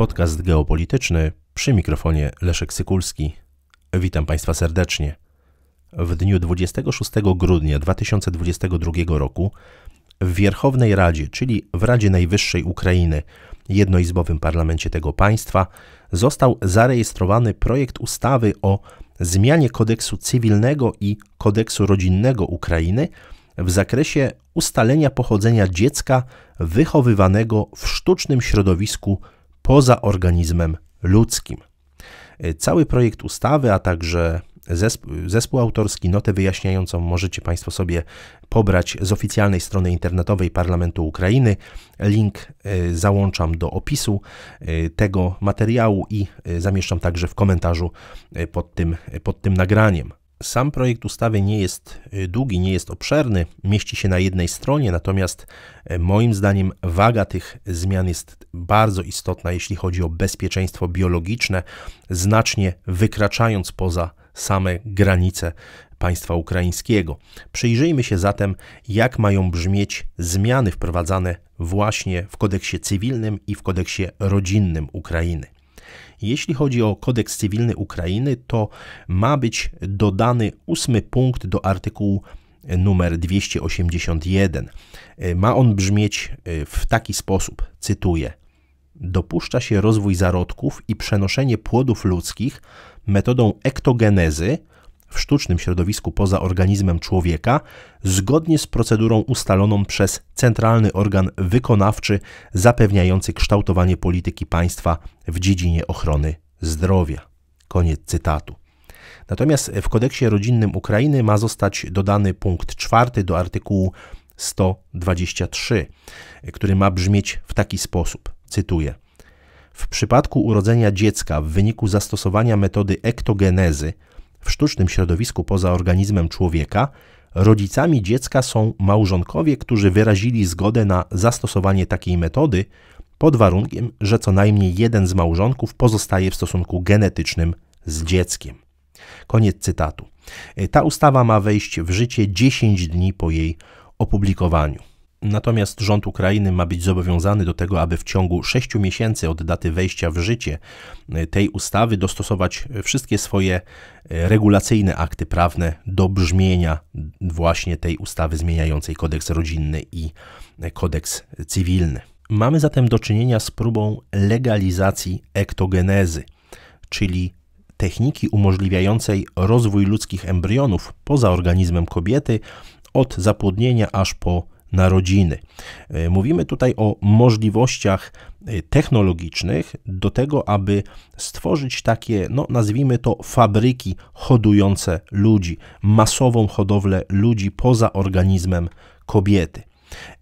podcast geopolityczny przy mikrofonie Leszek Sykulski. Witam Państwa serdecznie. W dniu 26 grudnia 2022 roku w Wierchownej Radzie, czyli w Radzie Najwyższej Ukrainy, jednoizbowym parlamencie tego państwa, został zarejestrowany projekt ustawy o zmianie kodeksu cywilnego i kodeksu rodzinnego Ukrainy w zakresie ustalenia pochodzenia dziecka wychowywanego w sztucznym środowisku poza organizmem ludzkim. E, cały projekt ustawy, a także zespół, autorski, notę wyjaśniającą możecie Państwo sobie pobrać z oficjalnej strony internetowej Parlamentu Ukrainy. Link e, załączam do opisu e, tego materiału i zamieszczam także w komentarzu pod tym, pod tym nagraniem. Sam projekt ustawy nie jest y, długi, nie jest obszerny, mieści się na jednej stronie, natomiast e, moim zdaniem waga tych zmian jest bardzo istotna, jeśli chodzi o bezpieczeństwo biologiczne, znacznie wykraczając poza same granice państwa ukraińskiego. Przyjrzyjmy się zatem, jak mają brzmieć zmiany wprowadzane właśnie w kodeksie cywilnym i w kodeksie rodzinnym Ukrainy. Jeśli chodzi o kodeks cywilny Ukrainy, to ma być dodany ósmy punkt do artykułu numer 281. Ma on brzmieć e, w taki sposób, cytuję: Dopuszcza się rozwój zarodków i przenoszenie płodów ludzkich metodą ektogenezy w sztucznym środowisku poza organizmem człowieka, zgodnie z procedurą ustaloną przez centralny organ wykonawczy zapewniający kształtowanie polityki państwa w dziedzinie ochrony zdrowia. Koniec cytatu. Natomiast w kodeksie rodzinnym Ukrainy ma zostać dodany punkt czwarty do artykułu 123, który ma brzmieć w taki sposób. Cytuję. W przypadku urodzenia dziecka w wyniku zastosowania metody ektogenezy w sztucznym środowisku poza organizmem człowieka rodzicami dziecka są małżonkowie, którzy wyrazili zgodę na zastosowanie takiej metody pod warunkiem, że co najmniej jeden z małżonków pozostaje w stosunku genetycznym z dzieckiem. Koniec cytatu. Ta ustawa ma wejść w życie 10 dni po jej opublikowaniu. Natomiast rząd Ukrainy ma być zobowiązany do tego, aby w ciągu 6 miesięcy od daty wejścia w życie e, tej ustawy dostosować wszystkie swoje e, regulacyjne akty prawne do brzmienia właśnie tej ustawy zmieniającej kodeks rodzinny i e, kodeks cywilny. Mamy zatem do czynienia z próbą legalizacji ektogenezy, czyli techniki umożliwiającej rozwój ludzkich embrionów poza organizmem kobiety od zapłodnienia aż po narodziny. E, mówimy tutaj o możliwościach e, technologicznych do tego, aby stworzyć takie, no nazwijmy to, fabryki hodujące ludzi, masową hodowlę ludzi poza organizmem kobiety.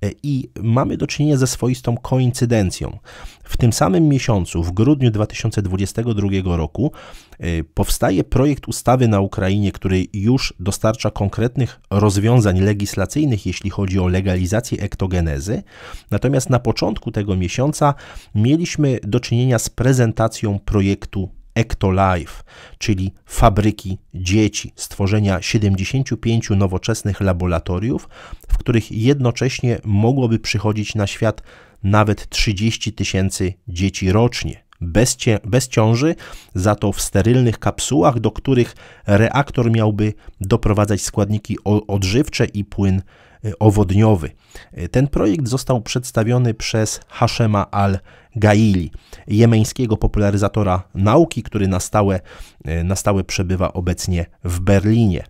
E, I mamy do czynienia ze swoistą koincydencją. W tym samym miesiącu, w grudniu 2022 roku, e, powstaje projekt ustawy na Ukrainie, który już dostarcza konkretnych rozwiązań legislacyjnych, jeśli chodzi o legalizację ektogenezy. Natomiast na początku tego miesiąca mieliśmy do czynienia z prezentacją projektu Ectolife, czyli fabryki dzieci, stworzenia 75 nowoczesnych laboratoriów, w których jednocześnie mogłoby przychodzić na świat nawet 30 tysięcy dzieci rocznie. Bez, cie, bez ciąży, za to w sterylnych kapsułach, do których reaktor miałby doprowadzać składniki odżywcze i płyn e, owodniowy. E, ten projekt został przedstawiony przez Hashema al Gaili, jemeńskiego popularyzatora nauki, który na stałe, e, na stałe przebywa obecnie w Berlinie.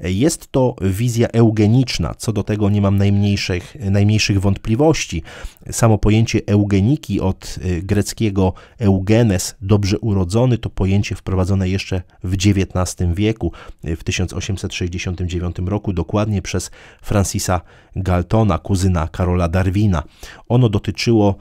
Jest to wizja eugeniczna, co do tego nie mam najmniejszych, najmniejszych wątpliwości. Samo pojęcie eugeniki od e, greckiego eugenes, dobrze urodzony, to pojęcie wprowadzone jeszcze w XIX wieku, e, w 1869 roku, dokładnie przez Francisa Galtona, kuzyna Karola Darwina. Ono dotyczyło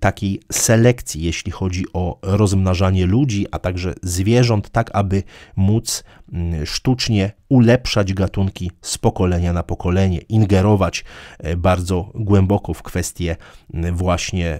takiej selekcji, jeśli chodzi o rozmnażanie ludzi, a także zwierząt, tak aby móc Mm, sztucznie ulepszać gatunki z pokolenia na pokolenie, ingerować e, bardzo głęboko w kwestie mm, właśnie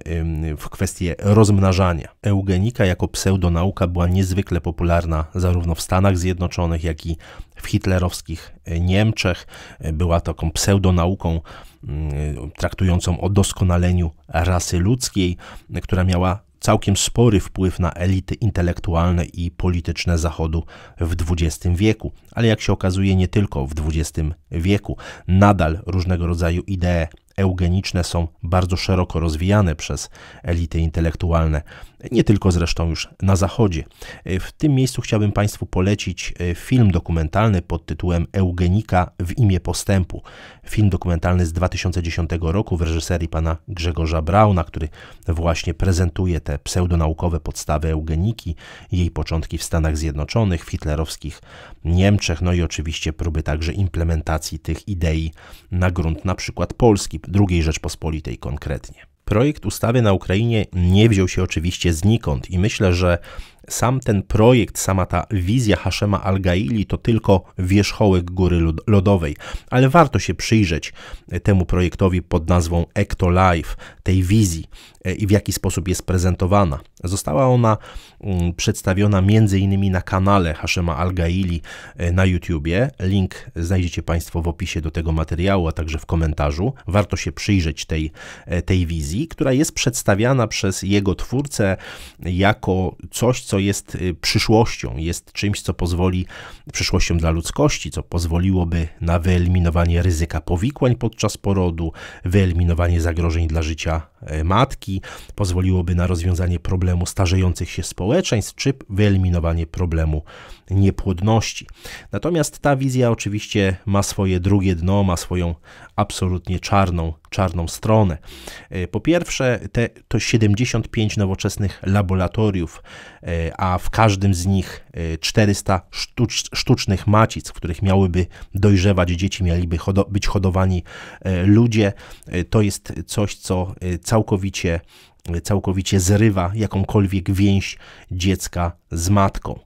w kwestie rozmnażania. Eugenika jako pseudonauka była niezwykle popularna zarówno w Stanach Zjednoczonych, jak i w hitlerowskich e, Niemczech. E, była taką pseudonauką mm, traktującą o doskonaleniu rasy ludzkiej, która miała całkiem spory wpływ na elity intelektualne i polityczne Zachodu w XX wieku, ale jak się okazuje nie tylko w XX wieku. Nadal różnego rodzaju idee eugeniczne są bardzo szeroko rozwijane przez elity intelektualne nie tylko zresztą już na zachodzie. E, w tym miejscu chciałbym Państwu polecić e, film dokumentalny pod tytułem Eugenika w imię postępu. Film dokumentalny z 2010 roku w reżyserii pana Grzegorza Brauna, który właśnie prezentuje te pseudonaukowe podstawy eugeniki, jej początki w Stanach Zjednoczonych, w hitlerowskich Niemczech, no i oczywiście próby także implementacji tych idei na grunt na przykład Polski, II Rzeczpospolitej konkretnie. Projekt ustawy na Ukrainie nie wziął się oczywiście znikąd i myślę, że sam ten projekt, sama ta wizja Haszema Al-Gaili to tylko wierzchołek góry lodowej, ale warto się przyjrzeć e, temu projektowi pod nazwą Ectolife, tej wizji e, i w jaki sposób jest prezentowana. Została ona mm, przedstawiona m.in. na kanale Haszema Al-Gaili e, na YouTubie. Link znajdziecie Państwo w opisie do tego materiału, a także w komentarzu. Warto się przyjrzeć tej, tej wizji, która jest przedstawiana przez jego twórcę jako coś, co co jest y, przyszłością, jest czymś, co pozwoli, przyszłością dla ludzkości, co pozwoliłoby na wyeliminowanie ryzyka powikłań podczas porodu, wyeliminowanie zagrożeń dla życia e, matki, pozwoliłoby na rozwiązanie problemu starzejących się społeczeństw, czy wyeliminowanie problemu niepłodności. Natomiast ta wizja oczywiście ma swoje drugie dno, ma swoją absolutnie czarną, czarną stronę. E, po pierwsze, te, to 75 nowoczesnych laboratoriów, e, a w każdym z nich 400 e, sztucz, sztucznych macic, w których miałyby dojrzewać dzieci, mieliby hodo, być hodowani ludzie. To jest coś, co całkowicie całkowicie zrywa jakąkolwiek więź dziecka z matką.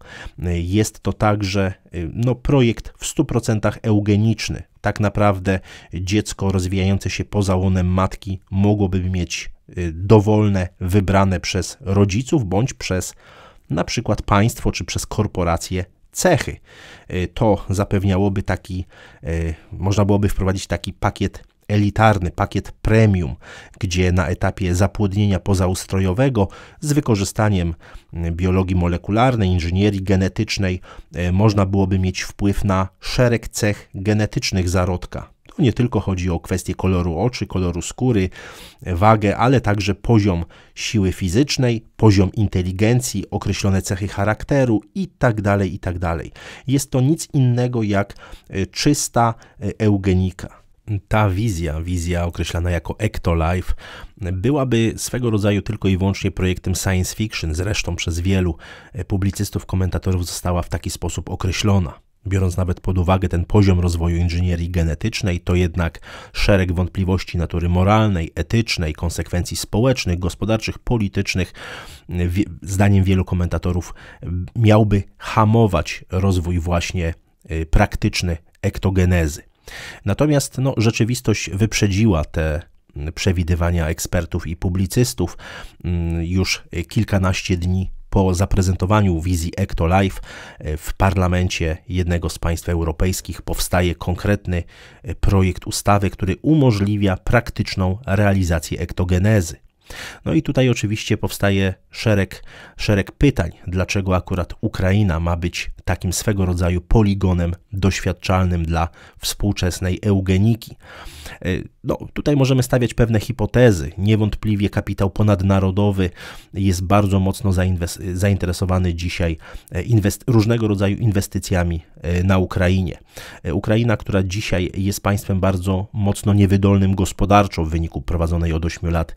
Jest to także y, no, projekt w 100% eugeniczny. Tak naprawdę dziecko rozwijające się poza łonem matki mogłoby mieć y, dowolne, wybrane przez rodziców bądź przez na przykład państwo czy przez korporacje cechy. Y, to zapewniałoby taki, można byłoby wprowadzić taki pakiet elitarny pakiet premium, gdzie na etapie zapłodnienia pozaustrojowego z wykorzystaniem mm, biologii molekularnej, inżynierii genetycznej e, można byłoby mieć wpływ na szereg cech genetycznych zarodka. To nie tylko chodzi o kwestie koloru oczy, koloru skóry, e, wagę, ale także poziom siły fizycznej, poziom inteligencji, określone cechy charakteru itd. Tak itd. Tak Jest to nic innego jak e, czysta eugenika ta wizja, wizja określana jako Ectolife, byłaby swego rodzaju tylko i wyłącznie projektem science fiction, zresztą przez wielu e, publicystów, komentatorów została w taki sposób określona. Biorąc nawet pod uwagę ten poziom rozwoju inżynierii genetycznej, to jednak szereg wątpliwości natury moralnej, etycznej, konsekwencji społecznych, gospodarczych, politycznych, e, zdaniem wielu komentatorów, miałby hamować rozwój właśnie e, praktyczny ektogenezy. Natomiast no, rzeczywistość wyprzedziła te przewidywania ekspertów i publicystów. Mm, już kilkanaście dni po zaprezentowaniu wizji Ecto Life e, w parlamencie jednego z państw europejskich powstaje konkretny e, projekt ustawy, który umożliwia praktyczną realizację ektogenezy. No i tutaj oczywiście powstaje szereg, szereg pytań, dlaczego akurat Ukraina ma być takim swego rodzaju poligonem doświadczalnym dla współczesnej eugeniki. E, no, tutaj możemy stawiać pewne hipotezy. Niewątpliwie kapitał ponadnarodowy jest bardzo mocno zainteresowany dzisiaj e, różnego rodzaju inwestycjami e, na Ukrainie. E, Ukraina, która dzisiaj jest państwem bardzo mocno niewydolnym gospodarczo w wyniku prowadzonej od 8 lat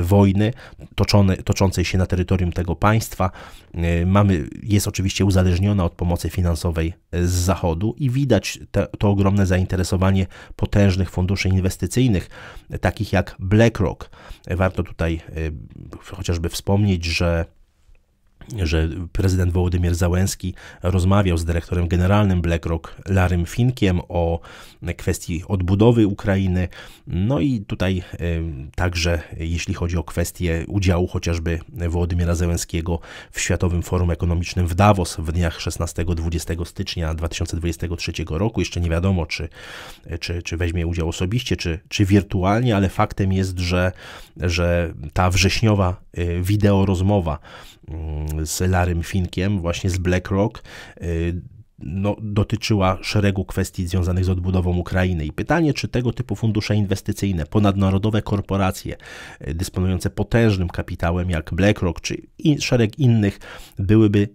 wojny toczone, toczącej się na terytorium tego państwa, E, mamy, jest oczywiście uzależniona od pomocy finansowej e, z Zachodu i widać te, to ogromne zainteresowanie potężnych funduszy inwestycyjnych, takich jak BlackRock. E, warto tutaj chociażby wspomnieć, że że prezydent Wołodymyr Załęski rozmawiał z dyrektorem generalnym BlackRock Larym Finkiem o kwestii odbudowy Ukrainy. No i tutaj także jeśli chodzi o kwestię udziału chociażby Wołodymyra Załęskiego w Światowym Forum Ekonomicznym w Davos w dniach 16-20 stycznia 2023 roku. Jeszcze nie wiadomo, czy, czy, czy weźmie udział osobiście, czy, czy wirtualnie, ale faktem jest, że, że ta wrześniowa Y, wideo rozmowa mm, z Larym Finkiem, właśnie z BlackRock y, no, dotyczyła szeregu kwestii związanych z odbudową Ukrainy. I pytanie, czy tego typu fundusze inwestycyjne, ponadnarodowe korporacje e, dysponujące potężnym kapitałem jak BlackRock czy in, szereg innych byłyby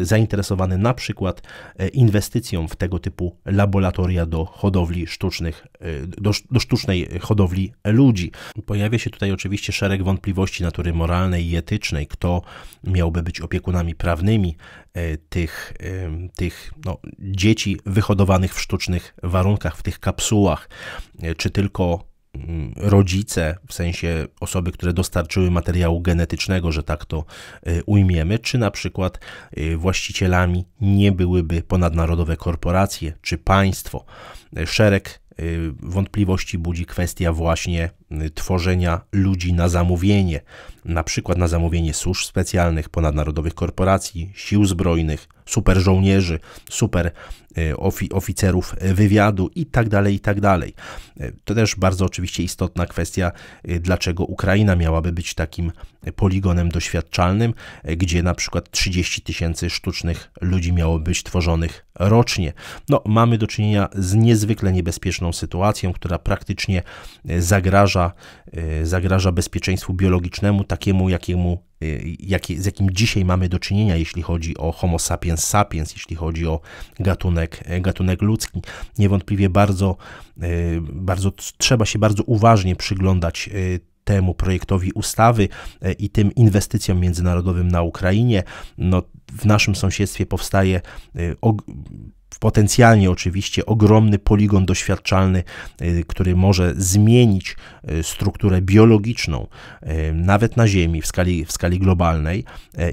zainteresowane na przykład e, inwestycją w tego typu laboratoria do hodowli sztucznych, e, do, do sztucznej hodowli ludzi. Pojawia się tutaj oczywiście szereg wątpliwości natury moralnej i etycznej, kto miałby być opiekunami prawnymi tych, tych tych no, dzieci wyhodowanych w sztucznych warunkach, w tych kapsułach, e, czy tylko mm, rodzice, w sensie osoby, które dostarczyły materiału genetycznego, że tak to e, ujmiemy, czy na przykład e, właścicielami nie byłyby ponadnarodowe korporacje czy państwo. Szereg Y, wątpliwości budzi kwestia właśnie y, tworzenia ludzi na zamówienie, na przykład na zamówienie służb specjalnych, ponadnarodowych korporacji, sił zbrojnych, super żołnierzy, super y, oficerów wywiadu itd. Tak itd. Tak to też bardzo oczywiście istotna kwestia, dlaczego Ukraina miałaby być takim poligonem doświadczalnym, gdzie na przykład 30 tysięcy sztucznych ludzi miało być tworzonych rocznie. No, mamy do czynienia z niezwykle niebezpieczną poważną sytuacją, która praktycznie e, zagraża, e, zagraża bezpieczeństwu biologicznemu, takiemu, jakiemu e, Jakie, z jakim dzisiaj mamy do czynienia, jeśli chodzi o Homo sapiens sapiens, jeśli chodzi o gatunek, gatunek ludzki. Niewątpliwie bardzo, bardzo trzeba się bardzo uważnie przyglądać temu projektowi ustawy i tym inwestycjom międzynarodowym na Ukrainie. No, w naszym sąsiedztwie powstaje potencjalnie oczywiście ogromny poligon doświadczalny, y, który może zmienić y, strukturę biologiczną y, nawet na Ziemi w skali, w skali globalnej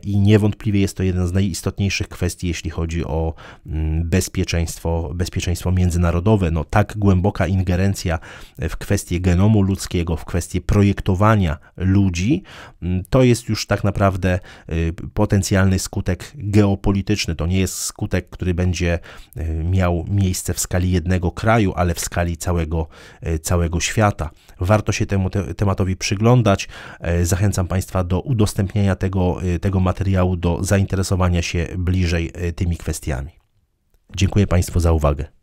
i niewątpliwie jest to jedna z najistotniejszych kwestii, jeśli chodzi o mm, bezpieczeństwo, bezpieczeństwo międzynarodowe. No, tak głęboka ingerencja w kwestie genomu ludzkiego, w kwestie projektowania ludzi, mm, to jest już tak naprawdę potencjalny skutek geopolityczny. To nie jest skutek, który będzie E, miał miejsce w skali jednego kraju, ale w skali całego, e, całego świata. Warto się temu te tematowi przyglądać. E, zachęcam Państwa do udostępniania tego, tego materiału, do zainteresowania się bliżej tymi kwestiami. Dziękuję Państwu za uwagę.